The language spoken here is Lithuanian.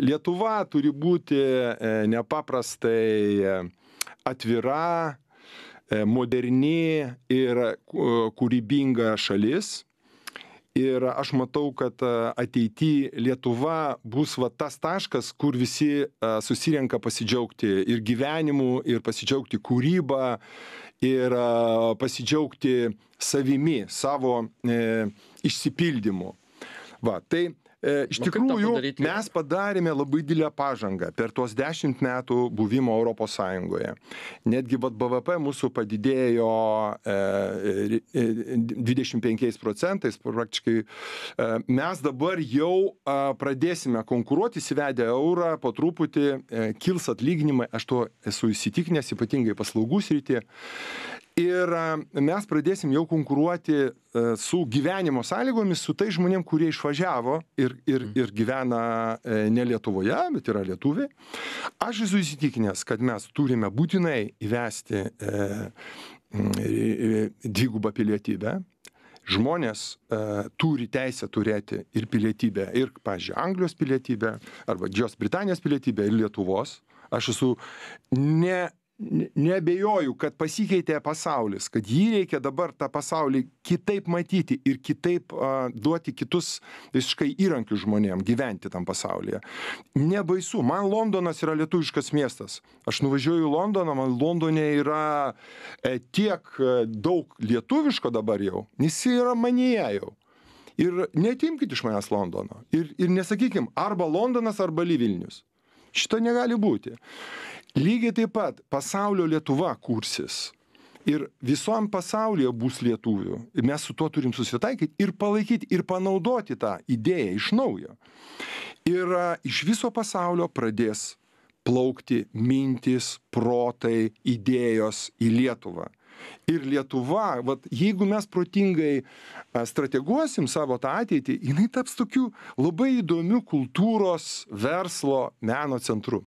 Lietuva turi būti e, nepaprastai e, atvira, e, moderni ir kūrybinga šalis. Ir aš matau, kad ateityje Lietuva bus va tas taškas, kur visi susirenka pasidžiaugti ir gyvenimu, ir pasidžiaugti kūrybą, ir pasidžiaugti savimi, savo e, išsipildymu. Va, tai E, iš nu, tikrųjų, mes padarėme labai didelę pažangą per tuos dešimt metų buvimo Europos Sąjungoje. Netgi BVP mūsų padidėjo 25 e, e, procentais praktiškai. Mes dabar jau pradėsime konkuruoti, įsivedę eurą, po truputį kils atlyginimai, aš to esu įsitikinęs, ypatingai paslaugų srityje. Ir mes pradėsim jau konkuruoti su gyvenimo sąlygomis, su tai žmonėm, kurie išvažiavo ir ir, ir, mhm. ir gyvena e, ne Lietuvoje, bet yra lietuviai. Aš esu įsitikinęs, kad mes turime būtinai įvesti e, e, dvigubą pilietybę, žmonės e, turi teisę turėti ir pilietybę, ir, pažiūrėjau, Anglijos pilietybę, arba Didžios Britanijos pilietybę, ir Lietuvos. Aš esu ne neabejoju kad pasikeitė pasaulis kad jį reikia dabar tą pasaulį kitaip matyti ir kitaip duoti kitus visiškai įrankius žmonėm gyventi tam pasaulyje nebaisu man londonas yra lietuviškas miestas aš nuvažiuoju į londoną man londone yra e, tiek e, daug lietuviško dabar jau jis yra manyje jau ir neatimkit iš manęs londono ir ir nesakykim arba londonas arba li vilnius šito negali būti Lygiai taip pat pasaulio Lietuva kursis. Ir visom pasaulyje bus lietuvių. Ir mes su tuo turim susitaikyti ir palaikyti ir panaudoti tą idėją iš naujo. Ir iš viso pasaulio pradės plaukti mintis, protai, idėjos į Lietuvą. Ir Lietuva, vat, jeigu mes protingai strateguosim savo tą ateitį, jinai taps tokiu labai įdomiu kultūros, verslo, meno centru.